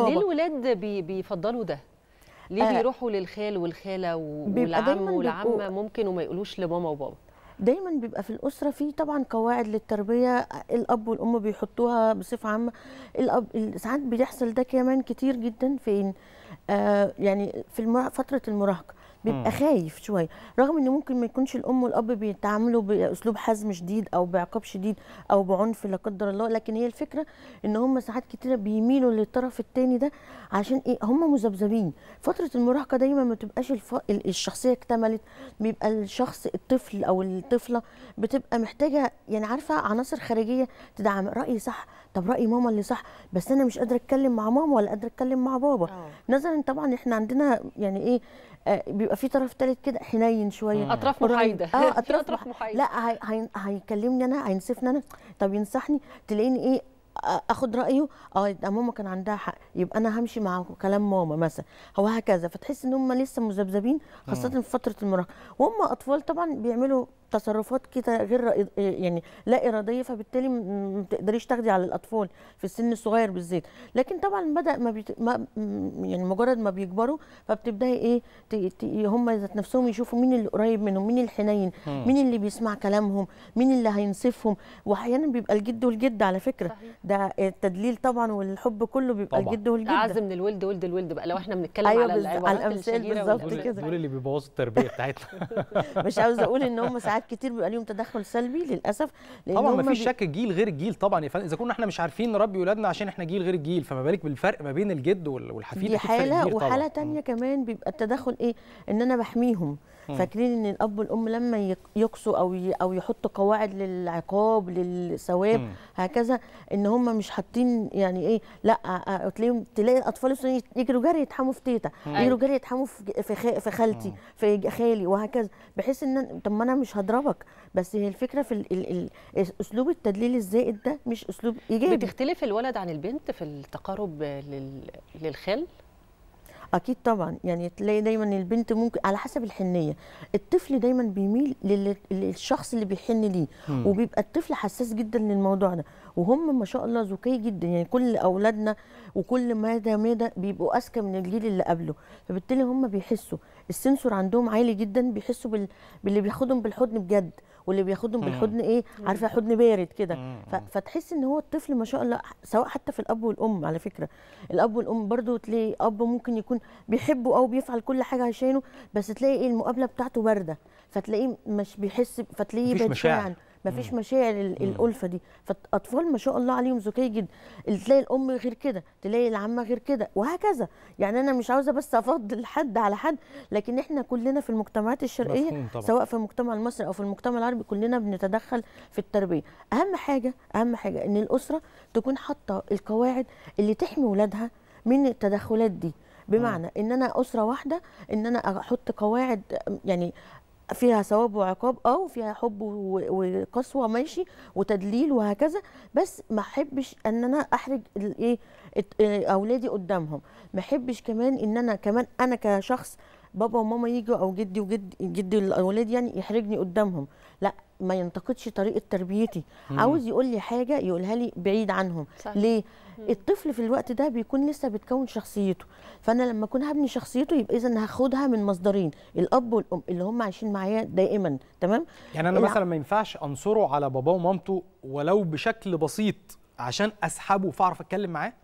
ليه الولاد بيفضلوا ده؟ ليه آه. بيروحوا للخال والخاله والعم والعمه ممكن وما يقولوش لماما وبابا؟ دايما بيبقى في الاسره في طبعا قواعد للتربيه الاب والام بيحطوها بصفه عامه الاب ساعات بيحصل ده كمان كتير جدا فين آه يعني في فتره المراهقه بيبقى خايف شويه رغم ان ممكن ما يكونش الام والاب بيتعاملوا باسلوب حزم شديد او بعقاب شديد او بعنف لا قدر الله لكن هي الفكره ان هم ساعات كتيره بيميلوا للطرف الثاني ده عشان ايه هم مذبذبين فتره المراهقه دايما ما تبقاش الف... الشخصيه اكتملت بيبقى الشخص الطفل او الطفله بتبقى محتاجه يعني عارفه عناصر خارجيه تدعم رايي صح طب راي ماما اللي صح بس انا مش قادره اتكلم مع ماما ولا قادره اتكلم مع بابا نظرا آه. طبعا احنا عندنا يعني ايه آه، بيبقى يبقى في طرف ثالث كده حنين شويه اطراف محايده اه اطراف, محايده لا هي... هي... هيكلمني انا هينصفني انا طب ينصحني تلاقيني ايه اخد رايه اه ماما كان عندها حق يبقى انا همشي مع كلام ماما مثلا هو هكذا فتحس ان هم لسه مذبذبين خاصه في فتره المراهقه وهم اطفال طبعا بيعملوا تصرفات كده غير آه، يعني لا اراديه فبالتالي ما تقدريش تاخدي على الاطفال في السن الصغير بالذات لكن طبعا بدا ما, بيت... ما يعني مجرد ما بيكبروا فبتبداي ايه ت... ت... هم ذات نفسهم يشوفوا مين اللي قريب منهم مين الحنين مين اللي بيسمع كلامهم مين اللي هينصفهم واحيانا بيبقى الجد والجد على فكره ده التدليل طبعا والحب كله بيبقى طبعا. الجد والجد ده من الولد ولد الولد بقى لو احنا بنتكلم أيوة على, على الامثال بالظبط كده دول اللي بيبوظوا التربيه بتاعتنا مش عاوزه اقول ان هم ساعات اوقات كتير بيبقى ليهم تدخل سلبي للاسف لان طبعا ما فيش شك جيل غير الجيل طبعا يا فندم اذا كنا احنا مش عارفين نربي اولادنا عشان احنا جيل غير الجيل فما بالك بالفرق ما بين الجد والحفيد دي حاله وحاله ثانيه كمان بيبقى التدخل ايه ان انا بحميهم فاكرين ان الاب والام لما يقصوا او او يحطوا قواعد للعقاب للثواب هكذا ان هم مش حاطين يعني ايه لا تلاقيهم تلاقي الاطفال يجروا جري يتحموا في تيتا يجروا جري يتحموا في في خالتي في خالي وهكذا بحيث ان طب ما انا مش هضرب بيضربك بس هي الفكره في اسلوب التدليل الزائد ده مش اسلوب ايجابي بتختلف الولد عن البنت في التقارب للخل اكيد طبعا يعني تلاقي دايما البنت ممكن على حسب الحنيه الطفل دايما بيميل للشخص اللي بيحن ليه مم. وبيبقى الطفل حساس جدا للموضوع ده وهم ما شاء الله ذكي جدا يعني كل اولادنا وكل ماذا ماذا بيبقوا اذكى من الجيل اللي قبله فبالتالي هم بيحسوا السنسور عندهم عالي جدا بيحسوا بال... باللي بياخدهم بالحضن بجد واللي بياخدهم بالحضن ايه عارفه حضن بارد كده فتحس ان هو الطفل ما شاء الله سواء حتى في الاب والام على فكره الاب والام برضو تلاقي اب ممكن يكون بيحبه او بيفعل كل حاجه عشانه بس تلاقي ايه المقابله بتاعته بارده فتلاقيه مش بيحس فتلاقيه بشاعر ما فيش مشاعر الالفه دي فالاطفال ما شاء الله عليهم ذكي جدا تلاقي الام غير كده تلاقي العمه غير كده وهكذا يعني انا مش عاوزه بس افضل حد على حد لكن احنا كلنا في المجتمعات الشرقيه سواء في المجتمع المصري او في المجتمع العربي كلنا بنتدخل في التربيه اهم حاجه اهم حاجه ان الاسره تكون حاطه القواعد اللي تحمي ولادها من التدخلات دي بمعنى ان انا اسره واحده ان انا احط قواعد يعني فيها ثواب وعقاب اه وفيها حب وقسوه ماشي وتدليل وهكذا بس ما احبش ان انا احرج إيه،, ايه اولادي قدامهم ما احبش كمان ان انا كمان انا كشخص بابا وماما يجوا او جدي وجد جدي الاولاد يعني يحرجني قدامهم لا ما ينتقدش طريقه تربيتي مم. عاوز يقول لي حاجه يقولها لي بعيد عنهم صحيح. ليه مم. الطفل في الوقت ده بيكون لسه بتكون شخصيته فانا لما اكون هبني شخصيته يبقى اذا هاخدها من مصدرين الاب والام اللي هم عايشين معايا دائما تمام يعني انا الع... مثلا ما ينفعش انصره على باباه ومامته ولو بشكل بسيط عشان اسحبه فاعرف اتكلم معاه